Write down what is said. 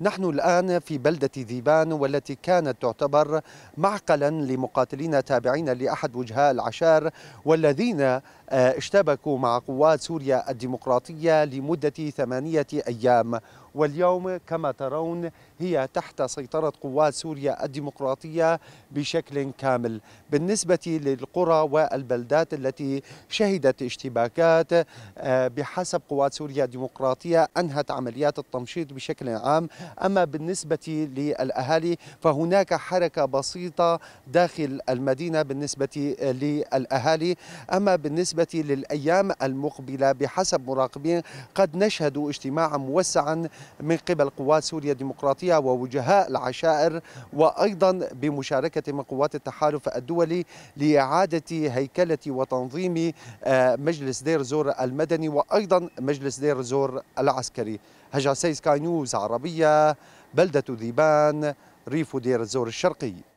نحن الآن في بلدة ذيبان والتي كانت تعتبر معقلا لمقاتلين تابعين لأحد وجهاء العشار والذين آه، اشتبكوا مع قوات سوريا الديمقراطية لمدة ثمانية أيام واليوم كما ترون هي تحت سيطرة قوات سوريا الديمقراطية بشكل كامل بالنسبة للقرى والبلدات التي شهدت اشتباكات آه، بحسب قوات سوريا الديمقراطية أنهت عمليات التمشيط بشكل عام أما بالنسبة للأهالي فهناك حركة بسيطة داخل المدينة بالنسبة للأهالي أما بالنسبة بالنسبة للأيام المقبلة بحسب مراقبين قد نشهد اجتماعا موسعا من قبل قوات سوريا الديمقراطية ووجهاء العشائر وأيضا بمشاركة من قوات التحالف الدولي لإعادة هيكلة وتنظيم آه، مجلس دير زور المدني وأيضا مجلس دير زور العسكري هجا سكاي نيوز عربية بلدة ذيبان ريف دير الزور الشرقي